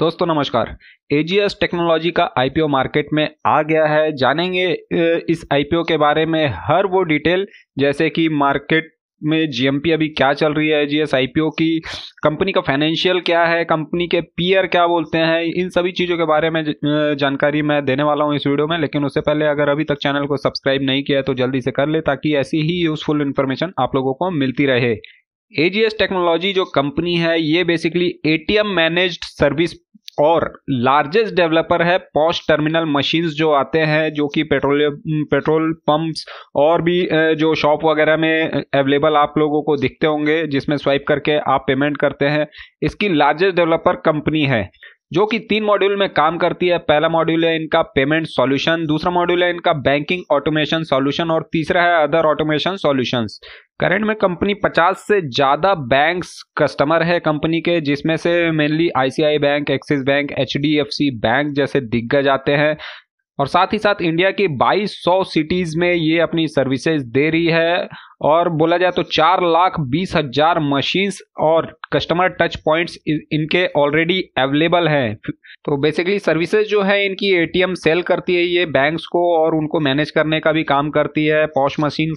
दोस्तों नमस्कार AGS technology का आईपीओ मार्केट में आ गया है जानेंगे इस आईपीओ के बारे में हर वो डिटेल जैसे कि मार्केट में जीएमपी अभी क्या चल रही है एजीएस आईपीओ की कंपनी का फाइनेंशियल क्या है कंपनी के पीयर क्या बोलते हैं इन सभी चीज़ों के बारे में जानकारी मैं देने वाला हूँ इस वीडियो में लेकिन उससे पहले अगर अभी तक चैनल को सब्सक्राइब नहीं किया है तो जल्दी से कर ले ताकि ऐसी ही यूज़फुल इन्फॉर्मेशन आप लोगों को मिलती रहे एजीएस टेक्नोलॉजी जो कंपनी है ये बेसिकली एटीएम मैनेज्ड सर्विस और लार्जेस्ट डेवलपर है पॉस्ट टर्मिनल मशीन्स जो आते हैं जो कि पेट्रोलियम पेट्रोल पंप्स और भी जो शॉप वगैरह में अवेलेबल आप लोगों को दिखते होंगे जिसमें स्वाइप करके आप पेमेंट करते हैं इसकी लार्जेस्ट डेवलपर कंपनी है जो कि तीन मॉड्यूल में काम करती है पहला मॉड्यूल है इनका पेमेंट सॉल्यूशन दूसरा मॉड्यूल है इनका बैंकिंग ऑटोमेशन सॉल्यूशन और तीसरा है अदर ऑटोमेशन सॉल्यूशंस करंट में कंपनी 50 से ज़्यादा बैंक्स कस्टमर है कंपनी के जिसमें से mainly ICI bank Axis bank H bank जैसे दिग्गज आते हैं और साथ ही साथ इंडिया की 2200 सिटीज़ में ये अपनी सर्विसेज दे रही है और बोला जाए तो चार लाख बीस हज़ार मशीन्स और कस्टमर टच पॉइंट्स इनके ऑलरेडी अवेलेबल हैं तो बेसिकली सर्विसेज जो है इनकी एटीएम सेल करती है ये बैंक्स को और उनको मैनेज करने का भी काम करती है पॉश मशीन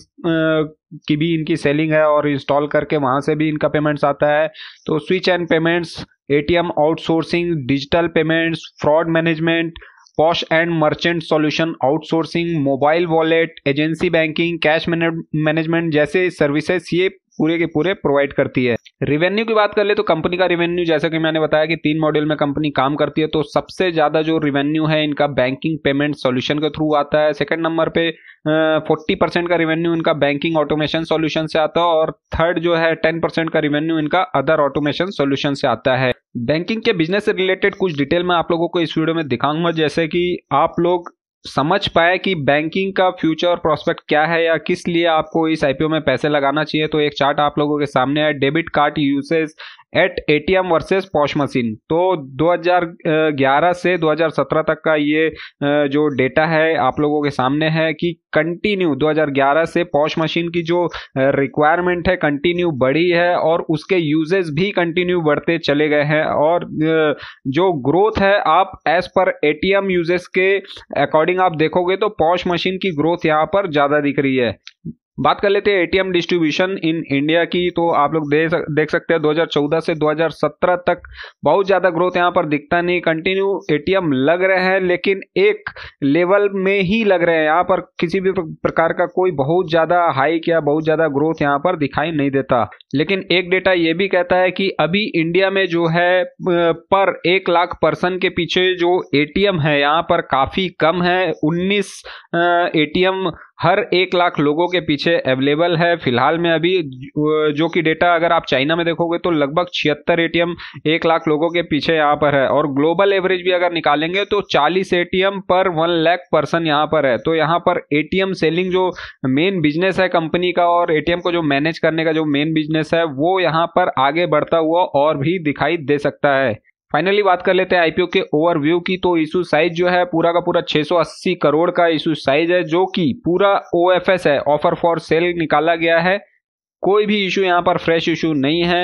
की भी इनकी सेलिंग है और इंस्टॉल करके वहाँ से भी इनका पेमेंट्स आता है तो switch and payments ATM outsourcing digital payments fraud management POS and merchant solution outsourcing mobile wallet agency banking cash management जैसे सर्विसेज ये पूरे के पूरे प्रोवाइड करती है रेवेन्यू की बात कर ले तो कंपनी का रेवेन्यू जैसा कि मैंने बताया कि तीन मॉडल में कंपनी काम करती है तो सबसे ज़्यादा जो रेवेन्यू है इनका बैंकिंग पेमेंट सॉल्यूशन के थ्रू आता है सेकंड नंबर पे फोर्टी परसेंट का रेवेन्यू इनका बैंकिंग ऑटोमेशन सॉल्यूशन से आता है और थर्ड जो है टेन परसेंट का रेवेन्यू इनका अदर ऑटोमेशन सॉल्यूशन से आता है बैंकिंग के बिजनेस से रिलेटेड कुछ डिटेल मैं आप लोगों को इस वीडियो में दिखाऊंगा जैसे कि आप लोग समझ पाए कि बैंकिंग का फ्यूचर और प्रॉस्पेक्ट क्या है या किस लिए आपको इस आईपीओ में पैसे लगाना चाहिए तो एक चार्ट आप लोगों के सामने है debit card usage at ATM versus POS machine तो 2011 से 2017 तक का ये जो डेटा है आप लोगों के सामने है कि कंटिन्यू 2011 से पॉश मशीन की जो रिक्वायरमेंट है कंटिन्यू बढ़ी है और उसके यूजेस भी कंटिन्यू बढ़ते चले गए हैं और जो ग्रोथ है आप एज पर एम यूजेस के अकॉर्डिंग आप देखोगे तो पॉश मशीन की ग्रोथ यहाँ पर ज़्यादा दिख रही है बात कर लेते हैं एटीएम डिस्ट्रीब्यूशन इन इंडिया की तो आप लोग दे सक, देख सकते हैं 2014 से 2017 तक बहुत ज़्यादा ग्रोथ यहाँ पर दिखता नहीं कंटिन्यू एटीएम लग रहे हैं लेकिन एक लेवल में ही लग रहे हैं यहाँ पर किसी भी प्रकार का कोई बहुत ज़्यादा हाइक या बहुत ज़्यादा ग्रोथ यहाँ पर दिखाई नहीं देता लेकिन एक डेटा ये भी कहता है कि अभी इंडिया में जो है पर एक लाख पर्सन के पीछे जो ए है यहाँ पर काफ़ी कम है उन्नीस ए हर एक लाख लोगों के पीछे अवेलेबल है फिलहाल में अभी जो कि डेटा अगर आप चाइना में देखोगे तो लगभग छिहत्तर एटीएम एक लाख लोगों के पीछे यहाँ पर है और ग्लोबल एवरेज भी अगर निकालेंगे तो 40 एटीएम पर वन लाख पर्सन यहाँ पर है तो यहाँ पर एटीएम सेलिंग जो मेन बिजनेस है कंपनी का और ए को जो मैनेज करने का जो मेन बिजनेस है वो यहाँ पर आगे बढ़ता हुआ और भी दिखाई दे सकता है फाइनली बात कर लेते हैं आईपीओ के ओवरव्यू की तो इशू साइज जो है पूरा का पूरा 680 करोड़ का इशू साइज है जो कि पूरा ओ है ऑफर फॉर सेल निकाला गया है कोई भी इशू यहाँ पर फ्रेश इशू नहीं है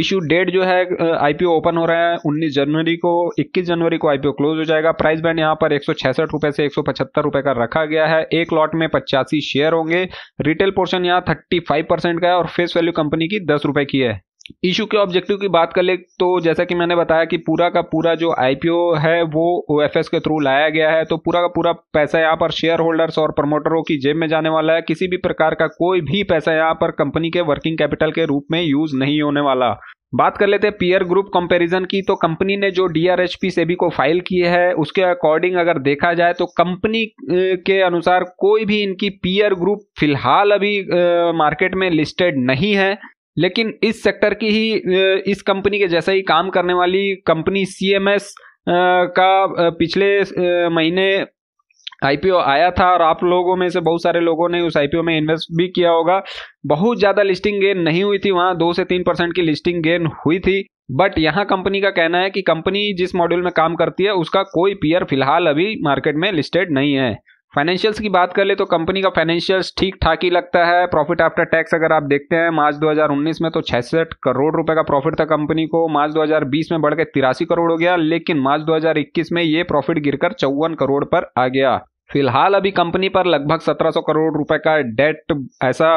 इशू डेट जो है आईपीओ ओपन हो रहा है 19 जनवरी को 21 जनवरी को आईपीओ क्लोज हो जाएगा प्राइस बैंड यहाँ पर एक रुपए से एक रुपए का रखा गया है एक लॉट में पचासी शेयर होंगे रिटेल पोर्शन यहाँ 35 परसेंट का है और फेस वैल्यू कंपनी की दस रुपए की है इशू के ऑब्जेक्टिव की बात कर ले तो जैसा कि मैंने बताया कि पूरा का पूरा जो आईपीओ है वो ओ के थ्रू लाया गया है तो पूरा का पूरा पैसा यहाँ पर शेयर होल्डर्स और प्रमोटरों की जेब में जाने वाला है किसी भी प्रकार का कोई भी पैसा यहाँ पर कंपनी के वर्किंग कैपिटल के रूप में यूज नहीं होने वाला बात कर लेते हैं पीयर ग्रुप कंपैरिजन की तो कंपनी ने जो D R H P SEBI को फाइल की है उसके अकॉर्डिंग अगर देखा जाए तो कंपनी के अनुसार कोई भी इनकी पीयर ग्रुप फिलहाल अभी मार्केट में लिस्टेड नहीं है लेकिन इस सेक्टर की ही इस कंपनी के जैसा ही काम करने वाली कंपनी सी का पिछले महीने आईपीओ आया था और आप लोगों में से बहुत सारे लोगों ने उस आईपीओ में इन्वेस्ट भी किया होगा बहुत ज़्यादा लिस्टिंग गेन नहीं हुई थी वहाँ दो से तीन परसेंट की लिस्टिंग गेन हुई थी बट यहाँ कंपनी का कहना है कि कंपनी जिस मॉड्यूल में काम करती है उसका कोई पीयर फिलहाल अभी मार्केट में लिस्टेड नहीं है फाइनेंशियल्स की बात कर ले तो कंपनी का फाइनेंशियल्स ठीक ठाक ही लगता है प्रॉफिट आफ्टर टैक्स अगर आप देखते हैं मार्च 2019 में तो छियासठ करोड़ रुपए का प्रॉफिट था कंपनी को मार्च 2020 में बढ़कर तिरासी करोड़ हो गया लेकिन मार्च 2021 में ये प्रॉफिट गिरकर चौवन करोड़ पर आ गया फिलहाल अभी कंपनी पर लगभग 1700 करोड़ रुपए का डेट ऐसा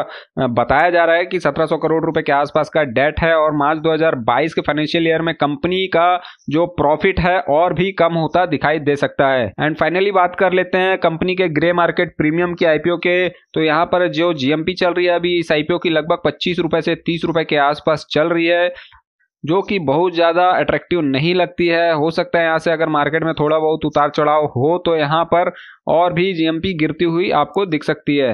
बताया जा रहा है कि 1700 करोड़ रुपए के आसपास का डेट है और मार्च 2022 के फाइनेंशियल ईयर में कंपनी का जो प्रॉफिट है और भी कम होता दिखाई दे सकता है एंड फाइनली बात कर लेते हैं कंपनी के ग्रे मार्केट प्रीमियम की आईपीओ के तो यहाँ पर जो जीएमपी चल रही है अभी इस आईपीओ की लगभग पच्चीस रुपए से तीस रुपए के आसपास चल रही है जो कि बहुत ज़्यादा अट्रैक्टिव नहीं लगती है हो सकता है यहाँ से अगर मार्केट में थोड़ा बहुत उतार चढ़ाव हो तो यहाँ पर और भी जीएमपी गिरती हुई आपको दिख सकती है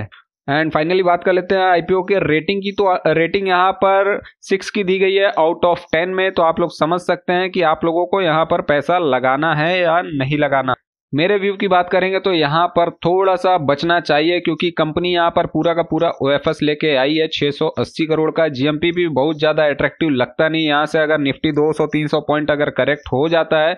एंड फाइनली बात कर लेते हैं आईपीओ के रेटिंग की तो रेटिंग यहाँ पर सिक्स की दी गई है आउट ऑफ टेन में तो आप लोग समझ सकते हैं कि आप लोगों को यहाँ पर पैसा लगाना है या नहीं लगाना मेरे व्यू की बात करेंगे तो यहाँ पर थोड़ा सा बचना चाहिए क्योंकि कंपनी यहाँ पर पूरा का पूरा ओ लेके आई है 680 करोड़ का जी भी बहुत ज़्यादा अट्रैक्टिव लगता नहीं यहाँ से अगर निफ्टी 200-300 पॉइंट अगर करेक्ट हो जाता है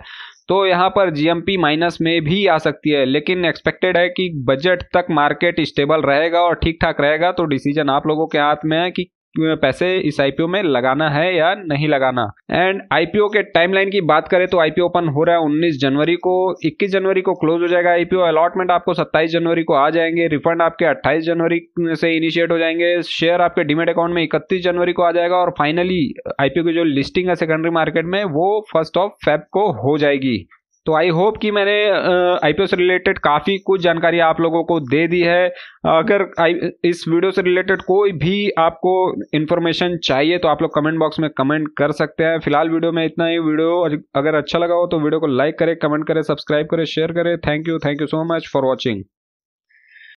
तो यहाँ पर जी माइनस में भी आ सकती है लेकिन एक्सपेक्टेड है कि बजट तक मार्केट स्टेबल रहेगा और ठीक ठाक रहेगा तो डिसीजन आप लोगों के हाथ में है कि पैसे इस आईपीओ में लगाना है या नहीं लगाना एंड आईपीओ के टाइमलाइन की बात करें तो आईपीओ ओपन हो रहा है 19 जनवरी को 21 जनवरी को क्लोज हो जाएगा आईपीओ अलॉटमेंट आपको 27 जनवरी को आ जाएंगे रिफंड आपके 28 जनवरी से इनिशिएट हो जाएंगे शेयर आपके डिमेट अकाउंट में 31 जनवरी को आ जाएगा और फाइनली आईपीओ की जो लिस्टिंग है सेकेंडरी मार्केट में वो फर्स्ट ऑफ फेब को हो जाएगी तो आई होप कि मैंने आई पी से रिलेटेड काफ़ी कुछ जानकारी आप लोगों को दे दी है अगर आई इस वीडियो से रिलेटेड कोई भी आपको इन्फॉर्मेशन चाहिए तो आप लोग कमेंट बॉक्स में कमेंट कर सकते हैं फिलहाल वीडियो में इतना ही वीडियो अगर अच्छा लगा हो तो वीडियो को लाइक करें कमेंट करें सब्सक्राइब करें शेयर करें thank you thank you so much for watching